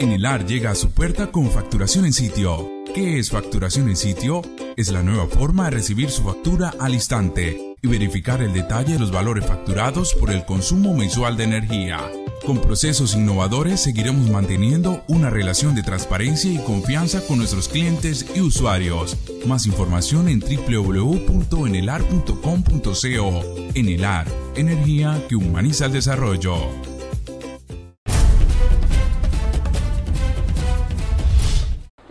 Enelar llega a su puerta con facturación en sitio. ¿Qué es facturación en sitio? Es la nueva forma de recibir su factura al instante y verificar el detalle de los valores facturados por el consumo mensual de energía. Con procesos innovadores seguiremos manteniendo una relación de transparencia y confianza con nuestros clientes y usuarios. Más información en www.enelar.com.co. Enelar, energía que humaniza el desarrollo.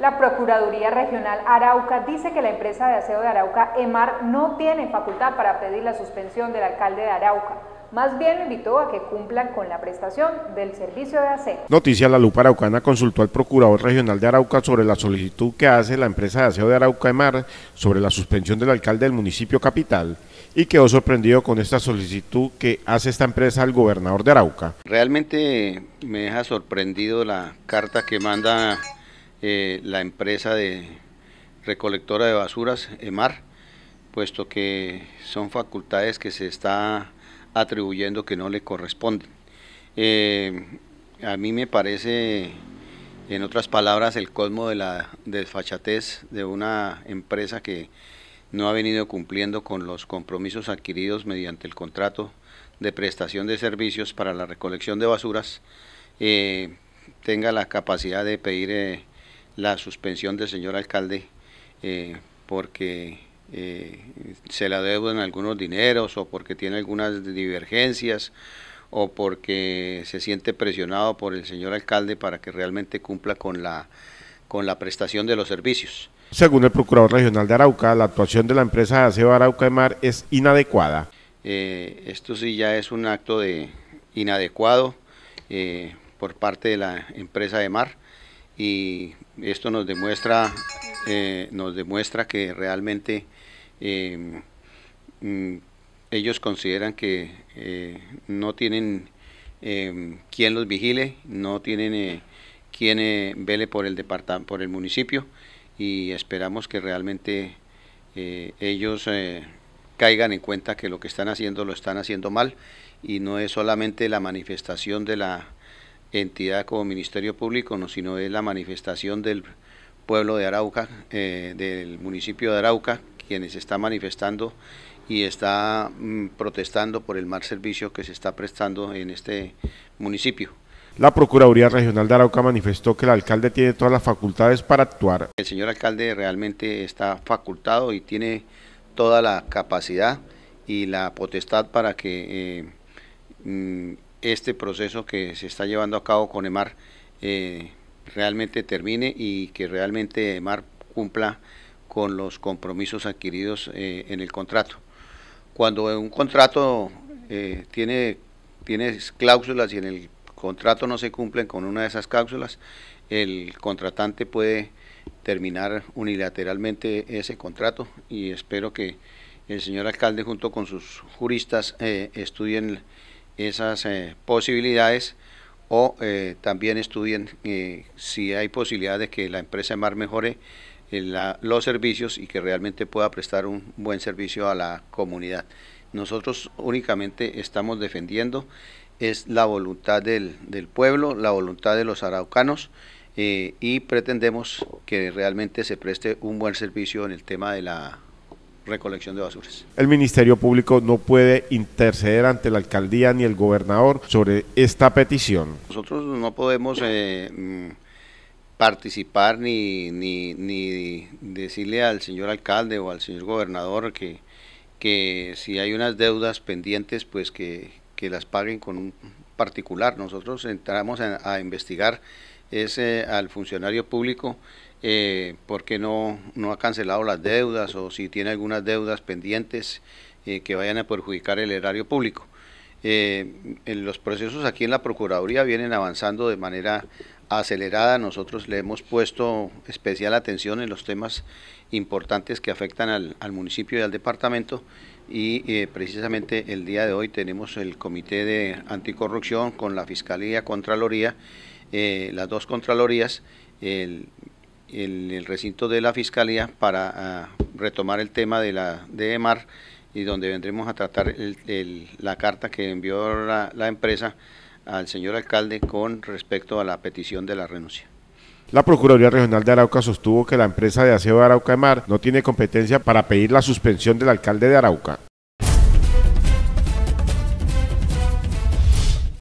la Procuraduría Regional Arauca dice que la empresa de aseo de Arauca, EMAR, no tiene facultad para pedir la suspensión del alcalde de Arauca. Más bien lo invitó a que cumplan con la prestación del servicio de aseo. Noticia La Lupa Araucana consultó al Procurador Regional de Arauca sobre la solicitud que hace la empresa de aseo de Arauca, EMAR, sobre la suspensión del alcalde del municipio capital y quedó sorprendido con esta solicitud que hace esta empresa al gobernador de Arauca. Realmente me deja sorprendido la carta que manda eh, la empresa de recolectora de basuras, EMAR, puesto que son facultades que se está atribuyendo que no le corresponden. Eh, a mí me parece, en otras palabras, el cosmo de la desfachatez de una empresa que no ha venido cumpliendo con los compromisos adquiridos mediante el contrato de prestación de servicios para la recolección de basuras, eh, tenga la capacidad de pedir la suspensión del señor alcalde eh, porque eh, se la deben algunos dineros o porque tiene algunas divergencias o porque se siente presionado por el señor alcalde para que realmente cumpla con la, con la prestación de los servicios. Según el Procurador Regional de Arauca, la actuación de la empresa de aseo Arauca de Mar es inadecuada. Eh, esto sí ya es un acto de inadecuado por parte de la empresa de Mar y esto nos demuestra, eh, nos demuestra que realmente eh, mm, ellos consideran que eh, no tienen quien los vigile, no tienen quien vele por el, departamento, por el municipio y esperamos que realmente ellos caigan en cuenta que lo que están haciendo lo están haciendo mal y no es solamente la manifestación de la entidad como Ministerio Público, sino es la manifestación del pueblo de Arauca, eh, del municipio de Arauca, quienes está manifestando y está mm, protestando por el mal servicio que se está prestando en este municipio. La Procuraduría Regional de Arauca manifestó que el alcalde tiene todas las facultades para actuar. El señor alcalde realmente está facultado y tiene toda la capacidad y la potestad para que eh, mm, este proceso que se está llevando a cabo con EMAR eh, realmente termine y que realmente EMAR cumpla con los compromisos adquiridos eh, en el contrato. Cuando un contrato eh, tiene, tiene cláusulas y en el contrato no se cumplen con una de esas cláusulas, el contratante puede terminar unilateralmente ese contrato y espero que el señor alcalde junto con sus juristas estudien esas eh, posibilidades o eh, también estudien eh, si hay posibilidad de que la empresa Mar mejore los servicios y que realmente pueda prestar un buen servicio a la comunidad. Nosotros únicamente estamos defendiendo es la voluntad del, del pueblo, la voluntad de los araucanos y pretendemos que realmente se preste un buen servicio en el tema de la recolección de basuras. El Ministerio Público no puede interceder ante la alcaldía ni el gobernador sobre esta petición. Nosotros no podemos eh, mm, participar ni, ni, decirle al señor alcalde o al señor gobernador que, que si hay unas deudas pendientes, pues que, las paguen con un particular. Nosotros entramos a, investigar ese, al funcionario público eh, porque no, no ha cancelado las deudas o si tiene algunas deudas pendientes eh, que vayan a perjudicar el erario público. Eh, los procesos aquí en la Procuraduría vienen avanzando de manera acelerada. Nosotros le hemos puesto especial atención en los temas importantes que afectan al, municipio y al departamento y precisamente el día de hoy tenemos el Comité de Anticorrupción con la Fiscalía, Contraloría, las dos Contralorías, el, en el recinto de la Fiscalía para ah, retomar el tema de la de EMAR y donde vendremos a tratar la carta que envió la, empresa al señor alcalde con respecto a la petición de la renuncia. La Procuraduría Regional de Arauca sostuvo que la empresa de aseo de Arauca Mar no tiene competencia para pedir la suspensión del alcalde de Arauca.